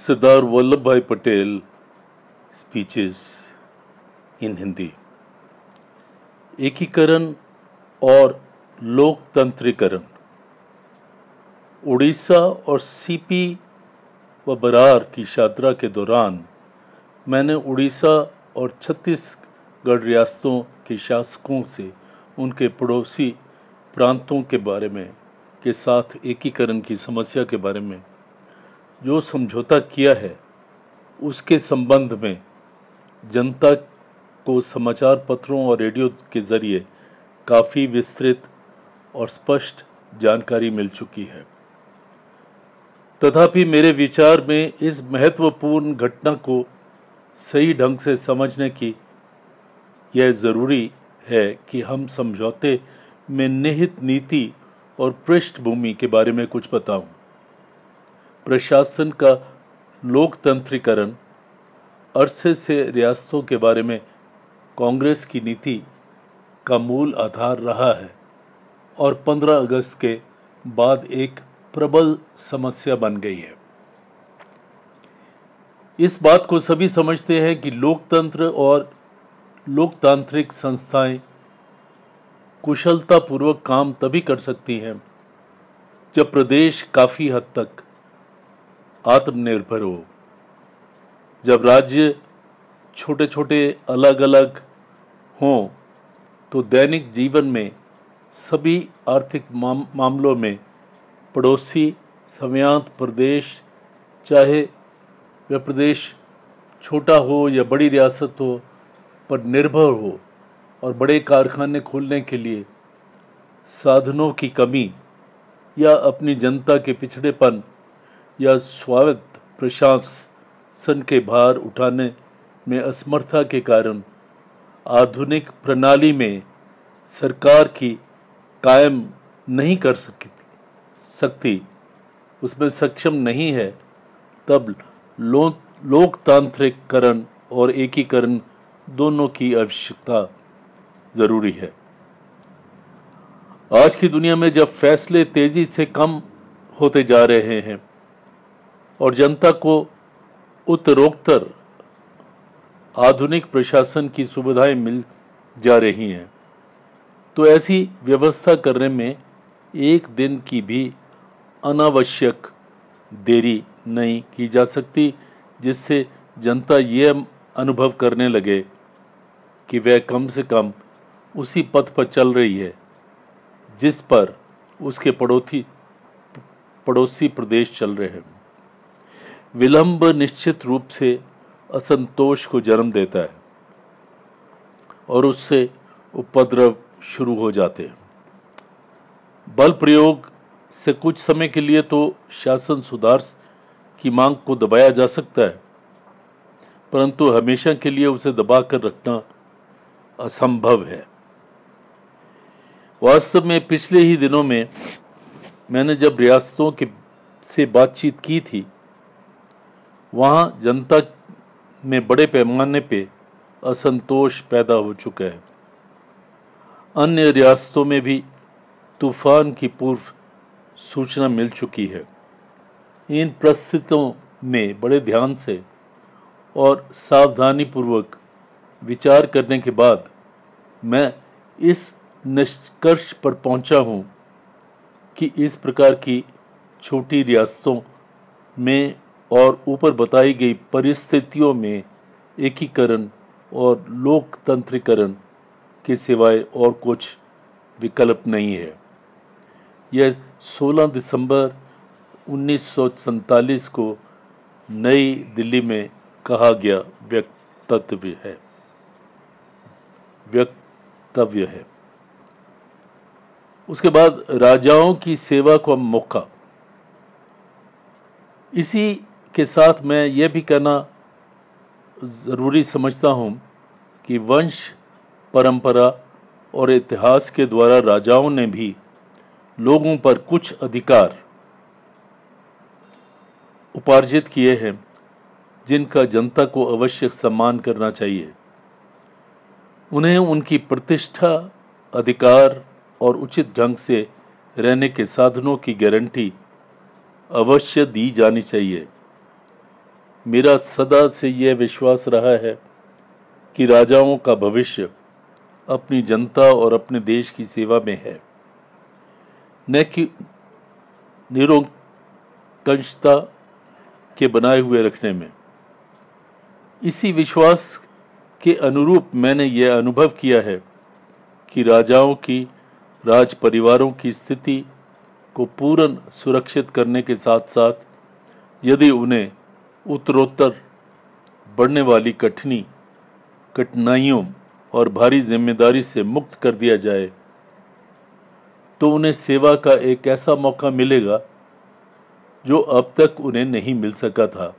वल्लभ भाई पटेल स्पीचेस इन हिंदी एकीकरण और लोकतंत्रीकरण उड़ीसा और सीपी व बरार की यात्रा के दौरान मैंने उड़ीसा और छत्तीसगढ़ रियासतों के शासकों से उनके पड़ोसी प्रांतों के बारे में के साथ एकीकरण की समस्या के बारे में जो समझौता किया है उसके संबंध में जनता को समाचार पत्रों और रेडियो के ज़रिए काफ़ी विस्तृत और स्पष्ट जानकारी मिल चुकी है तथापि मेरे विचार में इस महत्वपूर्ण घटना को सही ढंग से समझने की यह ज़रूरी है कि हम समझौते में निहित नीति और पृष्ठभूमि के बारे में कुछ बताऊं। प्रशासन का लोकतंत्रीकरण अरसे से रियासतों के बारे में कांग्रेस की नीति का मूल आधार रहा है और 15 अगस्त के बाद एक प्रबल समस्या बन गई है इस बात को सभी समझते हैं कि लोकतंत्र और लोकतांत्रिक संस्थाएं कुशलतापूर्वक काम तभी कर सकती हैं जब प्रदेश काफ़ी हद तक आत्मनिर्भर हो जब राज्य छोटे छोटे अलग अलग हों तो दैनिक जीवन में सभी आर्थिक माम, मामलों में पड़ोसी समयांत प्रदेश चाहे वह प्रदेश छोटा हो या बड़ी रियासत हो पर निर्भर हो और बड़े कारखाने खोलने के लिए साधनों की कमी या अपनी जनता के पिछड़ेपन या स्वागत प्रशासन के भार उठाने में असमर्थता के कारण आधुनिक प्रणाली में सरकार की कायम नहीं कर सकती सकती उसमें सक्षम नहीं है तब लो, लोकतांत्रिककरण और एकीकरण दोनों की आवश्यकता ज़रूरी है आज की दुनिया में जब फैसले तेज़ी से कम होते जा रहे हैं और जनता को उत्तरोत्तर आधुनिक प्रशासन की सुविधाएं मिल जा रही हैं तो ऐसी व्यवस्था करने में एक दिन की भी अनावश्यक देरी नहीं की जा सकती जिससे जनता ये अनुभव करने लगे कि वह कम से कम उसी पथ पर चल रही है जिस पर उसके पड़ोसी पड़ोसी प्रदेश चल रहे हैं विलंब निश्चित रूप से असंतोष को जन्म देता है और उससे उपद्रव शुरू हो जाते हैं बल प्रयोग से कुछ समय के लिए तो शासन सुधार की मांग को दबाया जा सकता है परंतु हमेशा के लिए उसे दबा कर रखना असंभव है वास्तव में पिछले ही दिनों में मैंने जब रियासतों के से बातचीत की थी वहाँ जनता में बड़े पैमाने पे असंतोष पैदा हो चुका है अन्य रियासतों में भी तूफान की पूर्व सूचना मिल चुकी है इन परिस्थितियों में बड़े ध्यान से और सावधानीपूर्वक विचार करने के बाद मैं इस निष्कर्ष पर पहुंचा हूं कि इस प्रकार की छोटी रियासतों में और ऊपर बताई गई परिस्थितियों में एकीकरण और लोकतंत्रीकरण के सिवाय और कुछ विकल्प नहीं है यह 16 दिसंबर उन्नीस को नई दिल्ली में कहा गया व्यक्तव्य है व्यक्तव्य है उसके बाद राजाओं की सेवा का मौका इसी के साथ मैं ये भी कहना ज़रूरी समझता हूँ कि वंश परंपरा और इतिहास के द्वारा राजाओं ने भी लोगों पर कुछ अधिकार उपार्जित किए हैं जिनका जनता को अवश्य सम्मान करना चाहिए उन्हें उनकी प्रतिष्ठा अधिकार और उचित ढंग से रहने के साधनों की गारंटी अवश्य दी जानी चाहिए मेरा सदा से यह विश्वास रहा है कि राजाओं का भविष्य अपनी जनता और अपने देश की सेवा में है न कि निरोकंशता के बनाए हुए रखने में इसी विश्वास के अनुरूप मैंने यह अनुभव किया है कि राजाओं की राज परिवारों की स्थिति को पूर्ण सुरक्षित करने के साथ साथ यदि उन्हें उत्तरोत्तर बढ़ने वाली कठिनी कठिनाइयों और भारी जिम्मेदारी से मुक्त कर दिया जाए तो उन्हें सेवा का एक ऐसा मौका मिलेगा जो अब तक उन्हें नहीं मिल सका था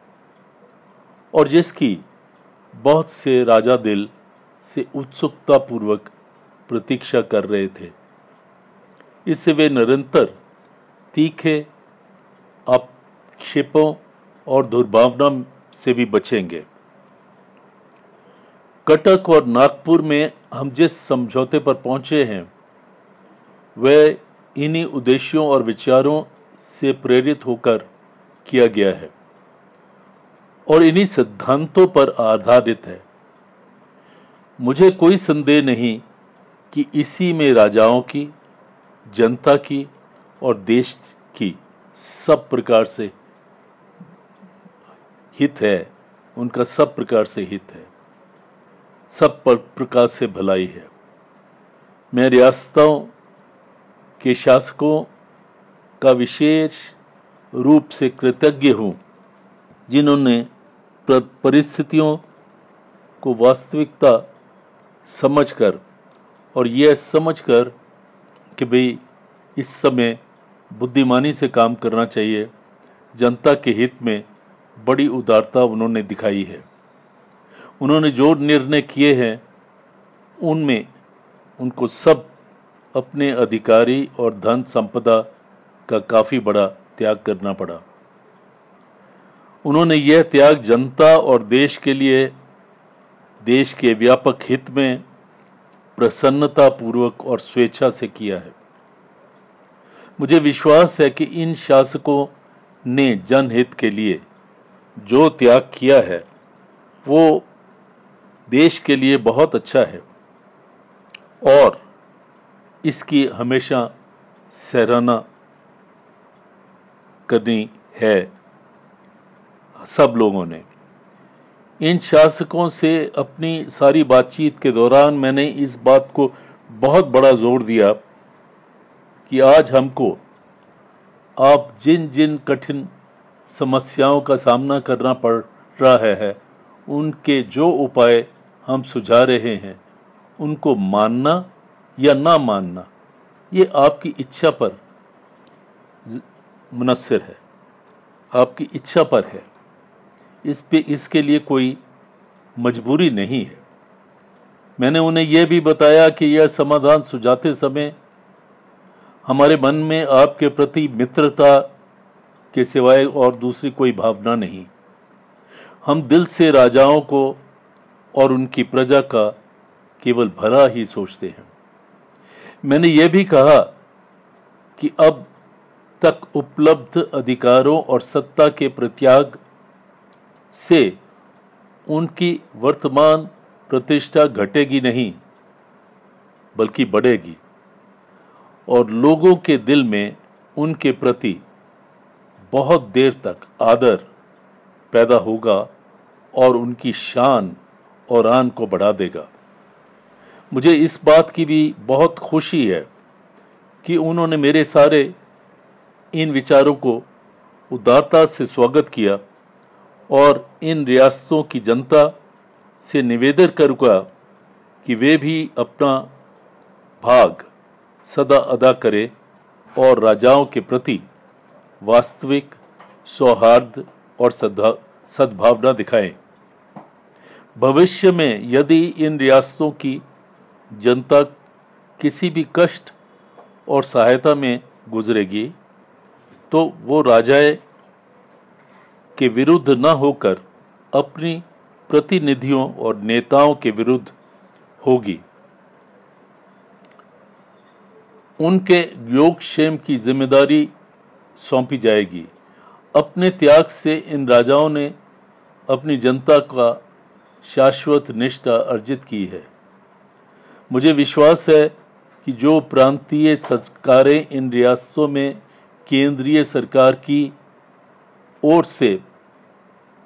और जिसकी बहुत से राजा दिल से उत्सुकतापूर्वक प्रतीक्षा कर रहे थे इससे वे निरंतर तीखे आक्षेपों और दुर्भावना से भी बचेंगे कटक और नागपुर में हम जिस समझौते पर पहुंचे हैं वह इन्हीं उद्देश्यों और विचारों से प्रेरित होकर किया गया है और इन्हीं सिद्धांतों पर आधारित है मुझे कोई संदेह नहीं कि इसी में राजाओं की जनता की और देश की सब प्रकार से हित है उनका सब प्रकार से हित है सब प्रकार से भलाई है मैं रियासतों के शासकों का विशेष रूप से कृतज्ञ हूँ जिन्होंने परिस्थितियों को वास्तविकता समझकर और यह समझकर कि भाई इस समय बुद्धिमानी से काम करना चाहिए जनता के हित में बड़ी उदारता उन्होंने दिखाई है उन्होंने जो निर्णय किए हैं उनमें उनको सब अपने अधिकारी और धन संपदा का काफ़ी बड़ा त्याग करना पड़ा उन्होंने यह त्याग जनता और देश के लिए देश के व्यापक हित में प्रसन्नतापूर्वक और स्वेच्छा से किया है मुझे विश्वास है कि इन शासकों ने जनहित के लिए जो त्याग किया है वो देश के लिए बहुत अच्छा है और इसकी हमेशा सराहना करनी है सब लोगों ने इन शासकों से अपनी सारी बातचीत के दौरान मैंने इस बात को बहुत बड़ा जोर दिया कि आज हमको आप जिन जिन कठिन समस्याओं का सामना करना पड़ रहा है उनके जो उपाय हम सुझा रहे हैं उनको मानना या ना मानना ये आपकी इच्छा पर मुनसर है आपकी इच्छा पर है इस पे इसके लिए कोई मजबूरी नहीं है मैंने उन्हें यह भी बताया कि यह समाधान सुझाते समय हमारे मन में आपके प्रति मित्रता के सिवाय और दूसरी कोई भावना नहीं हम दिल से राजाओं को और उनकी प्रजा का केवल भला ही सोचते हैं मैंने यह भी कहा कि अब तक उपलब्ध अधिकारों और सत्ता के प्रत्याग से उनकी वर्तमान प्रतिष्ठा घटेगी नहीं बल्कि बढ़ेगी और लोगों के दिल में उनके प्रति बहुत देर तक आदर पैदा होगा और उनकी शान और आन को बढ़ा देगा मुझे इस बात की भी बहुत खुशी है कि उन्होंने मेरे सारे इन विचारों को उदारता से स्वागत किया और इन रियासतों की जनता से निवेदन करूँगा कि वे भी अपना भाग सदा अदा करें और राजाओं के प्रति वास्तविक सौहार्द और सद्भावना दिखाएं भविष्य में यदि इन रियासतों की जनता किसी भी कष्ट और सहायता में गुजरेगी तो वो राजाए के विरुद्ध न होकर अपनी प्रतिनिधियों और नेताओं के विरुद्ध होगी उनके योगक्षेम की जिम्मेदारी सौंपी जाएगी अपने त्याग से इन राजाओं ने अपनी जनता का शाश्वत निष्ठा अर्जित की है मुझे विश्वास है कि जो प्रांतीय सरकारें इन रियासतों में केंद्रीय सरकार की ओर से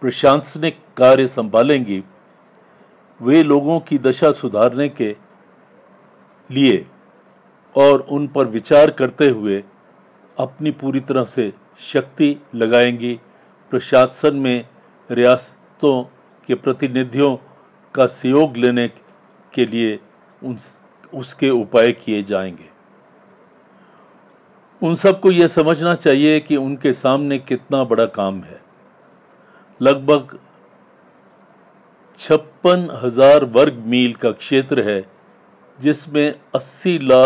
प्रशासनिक कार्य संभालेंगी वे लोगों की दशा सुधारने के लिए और उन पर विचार करते हुए अपनी पूरी तरह से शक्ति लगाएंगी प्रशासन में रियासतों के प्रतिनिधियों का सहयोग लेने के लिए उन उसके उपाय किए जाएंगे उन सबको ये समझना चाहिए कि उनके सामने कितना बड़ा काम है लगभग छप्पन हजार वर्ग मील का क्षेत्र है जिसमें अस्सी ला,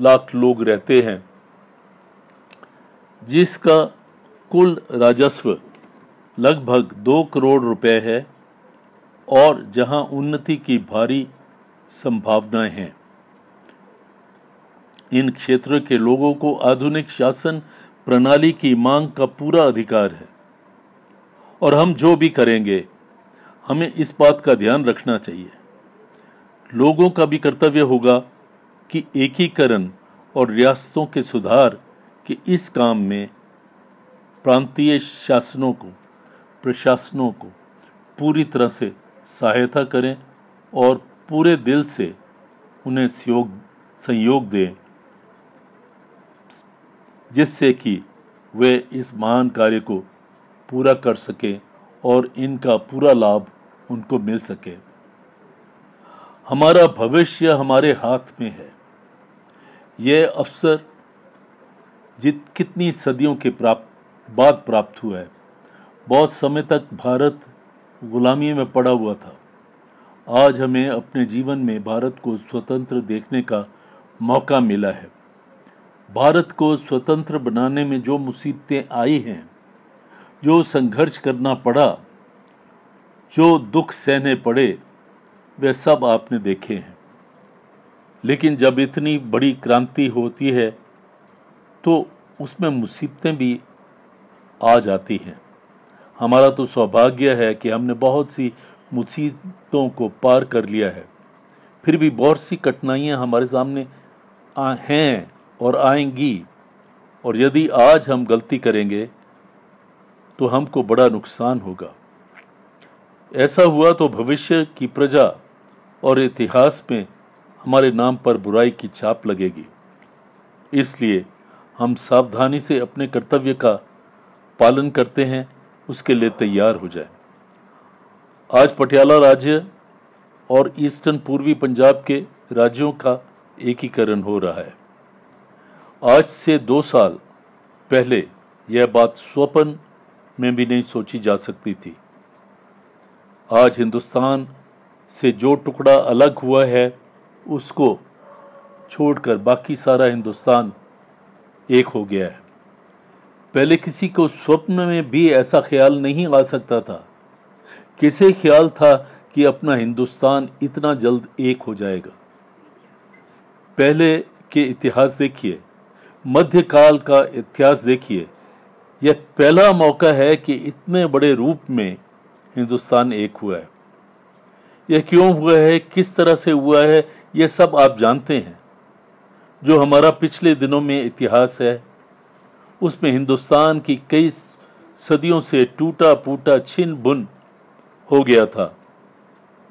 लाख लोग रहते हैं जिसका कुल राजस्व लगभग दो करोड़ रुपए है और जहां उन्नति की भारी संभावनाएं हैं इन क्षेत्र के लोगों को आधुनिक शासन प्रणाली की मांग का पूरा अधिकार है और हम जो भी करेंगे हमें इस बात का ध्यान रखना चाहिए लोगों का भी कर्तव्य होगा कि एकीकरण और रियासतों के सुधार कि इस काम में प्रांतीय शासनों को प्रशासनों को पूरी तरह से सहायता करें और पूरे दिल से उन्हें सहयोग संयोग दें जिससे कि वे इस महान कार्य को पूरा कर सकें और इनका पूरा लाभ उनको मिल सके हमारा भविष्य हमारे हाथ में है यह अवसर जित कितनी सदियों के प्राप्त बाद प्राप्त हुआ है बहुत समय तक भारत गुलामी में पड़ा हुआ था आज हमें अपने जीवन में भारत को स्वतंत्र देखने का मौका मिला है भारत को स्वतंत्र बनाने में जो मुसीबतें आई हैं जो संघर्ष करना पड़ा जो दुख सहने पड़े वे सब आपने देखे हैं लेकिन जब इतनी बड़ी क्रांति होती है तो उसमें मुसीबतें भी आ जाती हैं हमारा तो सौभाग्य है कि हमने बहुत सी मुसीबतों को पार कर लिया है फिर भी बहुत सी कठिनाइयाँ हमारे सामने हैं और आएंगी और यदि आज हम गलती करेंगे तो हमको बड़ा नुकसान होगा ऐसा हुआ तो भविष्य की प्रजा और इतिहास में हमारे नाम पर बुराई की छाप लगेगी इसलिए हम सावधानी से अपने कर्तव्य का पालन करते हैं उसके लिए तैयार हो जाए आज पटियाला राज्य और ईस्टर्न पूर्वी पंजाब के राज्यों का एकीकरण हो रहा है आज से दो साल पहले यह बात स्वपन में भी नहीं सोची जा सकती थी आज हिंदुस्तान से जो टुकड़ा अलग हुआ है उसको छोड़कर बाकी सारा हिंदुस्तान एक हो गया है पहले किसी को स्वप्न में भी ऐसा ख्याल नहीं आ सकता था किसे ख्याल था कि अपना हिंदुस्तान इतना जल्द एक हो जाएगा पहले के इतिहास देखिए मध्यकाल का इतिहास देखिए यह पहला मौका है कि इतने बड़े रूप में हिंदुस्तान एक हुआ है यह क्यों हुआ है किस तरह से हुआ है यह सब आप जानते हैं जो हमारा पिछले दिनों में इतिहास है उसमें हिंदुस्तान की कई सदियों से टूटा फूटा छिन बुन हो गया था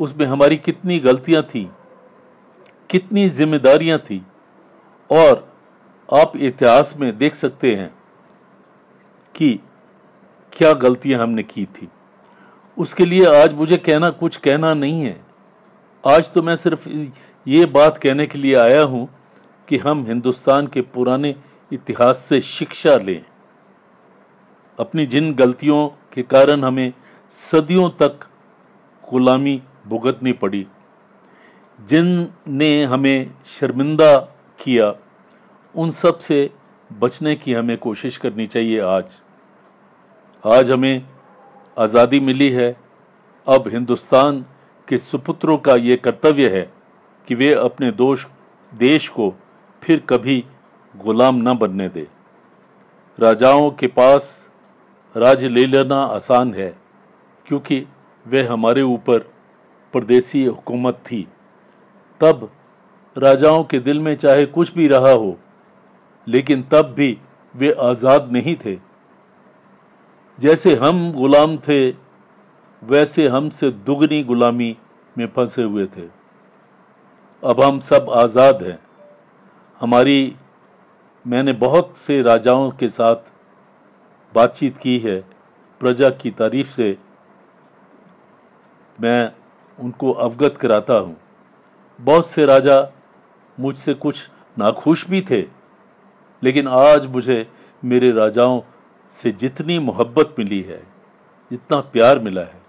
उसमें हमारी कितनी गलतियां थी कितनी जिम्मेदारियां थी और आप इतिहास में देख सकते हैं कि क्या गलतियां हमने की थी उसके लिए आज मुझे कहना कुछ कहना नहीं है आज तो मैं सिर्फ ये बात कहने के लिए आया हूँ कि हम हिंदुस्तान के पुराने इतिहास से शिक्षा लें अपनी जिन गलतियों के कारण हमें सदियों तक गुलामी भुगतनी पड़ी जिन ने हमें शर्मिंदा किया उन सब से बचने की हमें कोशिश करनी चाहिए आज आज हमें आज़ादी मिली है अब हिंदुस्तान के सुपुत्रों का ये कर्तव्य है कि वे अपने दोष देश को फिर कभी गुलाम न बनने दे राजाओं के पास राज ले लेना आसान है क्योंकि वे हमारे ऊपर परदेसी हुकूमत थी तब राजाओं के दिल में चाहे कुछ भी रहा हो लेकिन तब भी वे आज़ाद नहीं थे जैसे हम गुलाम थे वैसे हमसे दुगनी गुलामी में फंसे हुए थे अब हम सब आज़ाद हैं हमारी मैंने बहुत से राजाओं के साथ बातचीत की है प्रजा की तारीफ से मैं उनको अवगत कराता हूँ बहुत से राजा मुझसे कुछ नाखुश भी थे लेकिन आज मुझे मेरे राजाओं से जितनी मोहब्बत मिली है जितना प्यार मिला है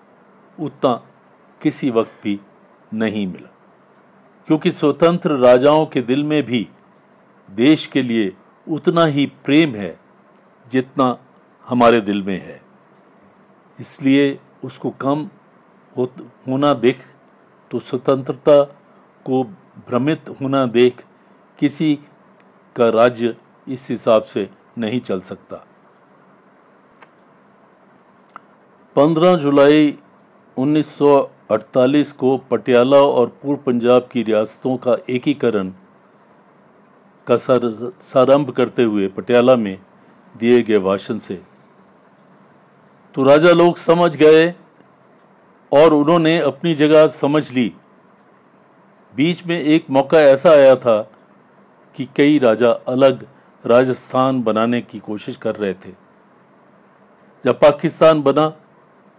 उतना किसी वक्त भी नहीं मिला क्योंकि स्वतंत्र राजाओं के दिल में भी देश के लिए उतना ही प्रेम है जितना हमारे दिल में है इसलिए उसको कम हो, होना देख तो स्वतंत्रता को भ्रमित होना देख किसी का राज्य इस हिसाब से नहीं चल सकता 15 जुलाई 1948 को पटियाला और पूर्व पंजाब की रियासतों का एकीकरण का सर सारंभ करते हुए पटियाला में दिए गए भाषण से तो राजा लोग समझ गए और उन्होंने अपनी जगह समझ ली बीच में एक मौका ऐसा आया था कि कई राजा अलग राजस्थान बनाने की कोशिश कर रहे थे जब पाकिस्तान बना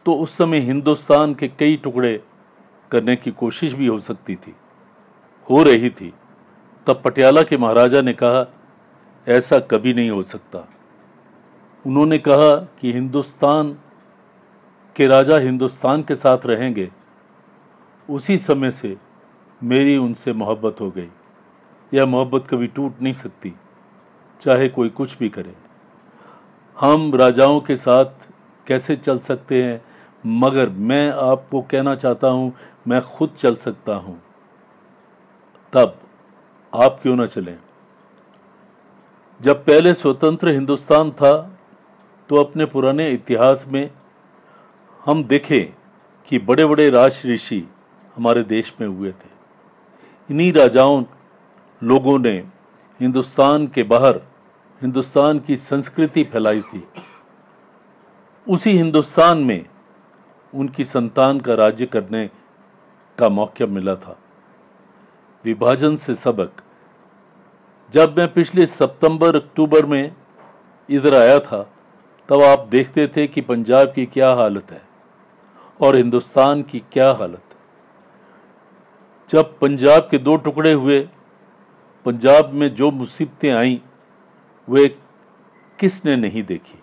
तो उस समय हिंदुस्तान के कई टुकड़े करने की कोशिश भी हो सकती थी हो रही थी तब पटियाला के महाराजा ने कहा ऐसा कभी नहीं हो सकता उन्होंने कहा कि हिंदुस्तान के राजा हिंदुस्तान के साथ रहेंगे उसी समय से मेरी उनसे मोहब्बत हो गई यह मोहब्बत कभी टूट नहीं सकती चाहे कोई कुछ भी करे हम राजाओं के साथ कैसे चल सकते हैं मगर मैं आपको कहना चाहता हूँ मैं खुद चल सकता हूँ तब आप क्यों ना चलें जब पहले स्वतंत्र हिंदुस्तान था तो अपने पुराने इतिहास में हम देखें कि बड़े बड़े राज ऋषि हमारे देश में हुए थे इन्हीं राजाओं लोगों ने हिंदुस्तान के बाहर हिंदुस्तान की संस्कृति फैलाई थी उसी हिंदुस्तान में उनकी संतान का राज्य करने का मौका मिला था विभाजन से सबक जब मैं पिछले सितंबर अक्टूबर में इधर आया था तब आप देखते थे कि पंजाब की क्या हालत है और हिंदुस्तान की क्या हालत है जब पंजाब के दो टुकड़े हुए पंजाब में जो मुसीबतें आईं वे किसने नहीं देखी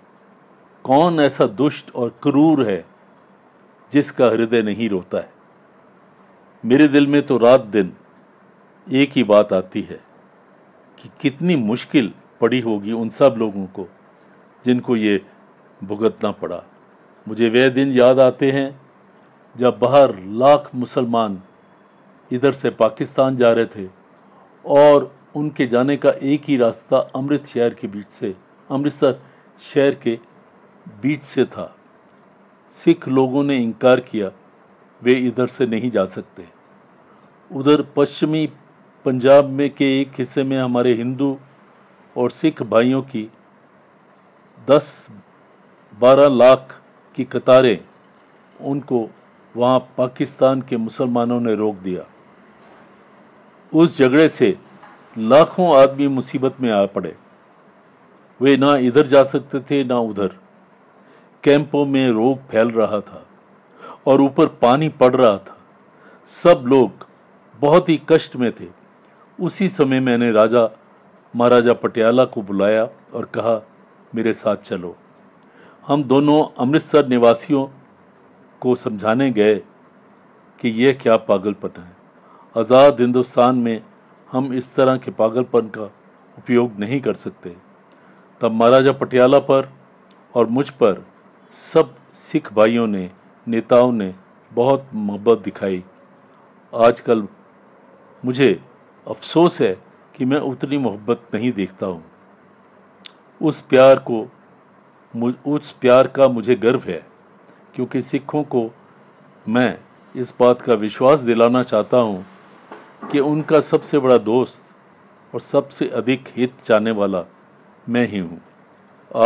कौन ऐसा दुष्ट और क्रूर है जिसका हृदय नहीं रोता है मेरे दिल में तो रात दिन एक ही बात आती है कि कितनी मुश्किल पड़ी होगी उन सब लोगों को जिनको ये भुगतना पड़ा मुझे वह दिन याद आते हैं जब बाहर लाख मुसलमान इधर से पाकिस्तान जा रहे थे और उनके जाने का एक ही रास्ता अमृत शहर के बीच से अमृतसर शहर के बीच से था सिख लोगों ने इनकार किया वे इधर से नहीं जा सकते उधर पश्चिमी पंजाब में के एक हिस्से में हमारे हिंदू और सिख भाइयों की 10-12 लाख की कतारें उनको वहाँ पाकिस्तान के मुसलमानों ने रोक दिया उस झगड़े से लाखों आदमी मुसीबत में आ पड़े वे ना इधर जा सकते थे ना उधर कैंपों में रोग फैल रहा था और ऊपर पानी पड़ रहा था सब लोग बहुत ही कष्ट में थे उसी समय मैंने राजा महाराजा पटियाला को बुलाया और कहा मेरे साथ चलो हम दोनों अमृतसर निवासियों को समझाने गए कि यह क्या पागलपन है आज़ाद हिंदुस्तान में हम इस तरह के पागलपन का उपयोग नहीं कर सकते तब महाराजा पटियाला पर और मुझ पर सब सिख भाइयों ने नेताओं ने बहुत मोहब्बत दिखाई आजकल मुझे अफसोस है कि मैं उतनी मोहब्बत नहीं देखता हूँ उस प्यार को उस प्यार का मुझे गर्व है क्योंकि सिखों को मैं इस बात का विश्वास दिलाना चाहता हूँ कि उनका सबसे बड़ा दोस्त और सबसे अधिक हित चाहने वाला मैं ही हूँ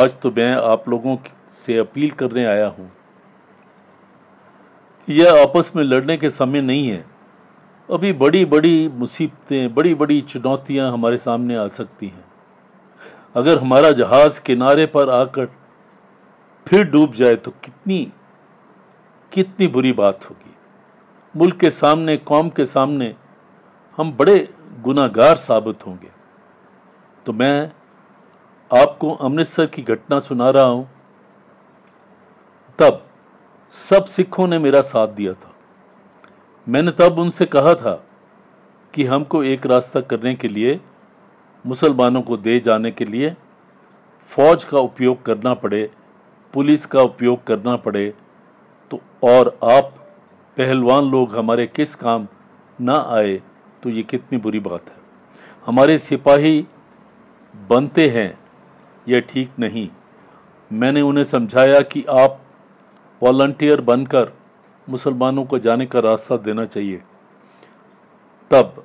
आज तो मैं आप लोगों से अपील करने आया हूँ यह आपस में लड़ने के समय नहीं है अभी बड़ी बड़ी मुसीबतें बड़ी बड़ी चुनौतियां हमारे सामने आ सकती हैं अगर हमारा जहाज़ किनारे पर आकर फिर डूब जाए तो कितनी कितनी बुरी बात होगी मुल्क के सामने कौम के सामने हम बड़े गुनागार साबित होंगे तो मैं आपको अमृतसर की घटना सुना रहा हूँ तब सब सिखों ने मेरा साथ दिया था मैंने तब उनसे कहा था कि हमको एक रास्ता करने के लिए मुसलमानों को दे जाने के लिए फ़ौज का उपयोग करना पड़े पुलिस का उपयोग करना पड़े तो और आप पहलवान लोग हमारे किस काम ना आए तो ये कितनी बुरी बात है हमारे सिपाही बनते हैं यह ठीक नहीं मैंने उन्हें समझाया कि आप वॉल्टियर बनकर मुसलमानों को जाने का रास्ता देना चाहिए तब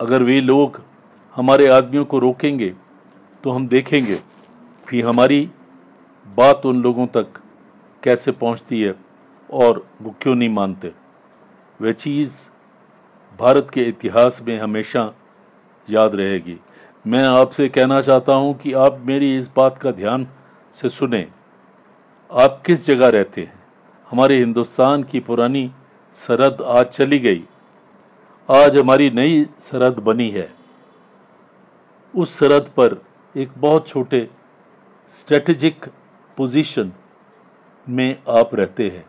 अगर वे लोग हमारे आदमियों को रोकेंगे तो हम देखेंगे कि हमारी बात उन लोगों तक कैसे पहुंचती है और वो क्यों नहीं मानते वह चीज़ भारत के इतिहास में हमेशा याद रहेगी मैं आपसे कहना चाहता हूं कि आप मेरी इस बात का ध्यान से सुने आप किस जगह रहते हैं हमारे हिंदुस्तान की पुरानी सरहद आज चली गई आज हमारी नई सरहद बनी है उस सरहद पर एक बहुत छोटे स्ट्रेटजिक पोजीशन में आप रहते हैं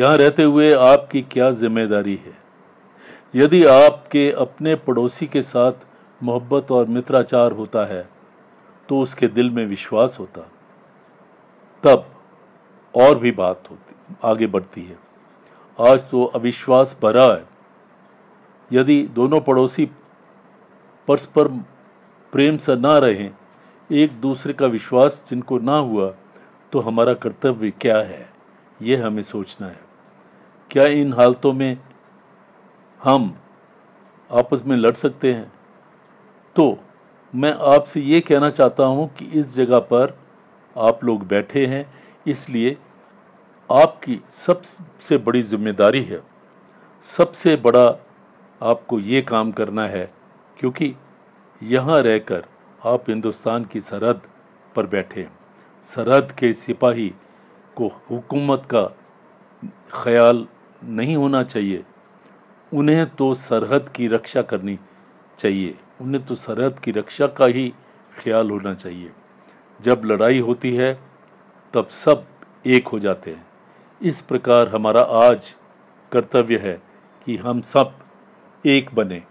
यहाँ रहते हुए आपकी क्या जिम्मेदारी है यदि आपके अपने पड़ोसी के साथ मोहब्बत और मित्राचार होता है तो उसके दिल में विश्वास होता तब और भी बात होती आगे बढ़ती है आज तो अविश्वास भरा है यदि दोनों पड़ोसी परस्पर प्रेम से ना रहें एक दूसरे का विश्वास जिनको ना हुआ तो हमारा कर्तव्य क्या है ये हमें सोचना है क्या इन हालतों में हम आपस में लड़ सकते हैं तो मैं आपसे ये कहना चाहता हूँ कि इस जगह पर आप लोग बैठे हैं इसलिए आपकी सबसे बड़ी जिम्मेदारी है सबसे बड़ा आपको ये काम करना है क्योंकि यहाँ रहकर आप हिंदुस्तान की सरहद पर बैठे हैं सरहद के सिपाही को हुकूमत का ख्याल नहीं होना चाहिए उन्हें तो सरहद की रक्षा करनी चाहिए उन्हें तो सरहद की रक्षा का ही ख्याल होना चाहिए जब लड़ाई होती है तब सब एक हो जाते हैं इस प्रकार हमारा आज कर्तव्य है कि हम सब एक बने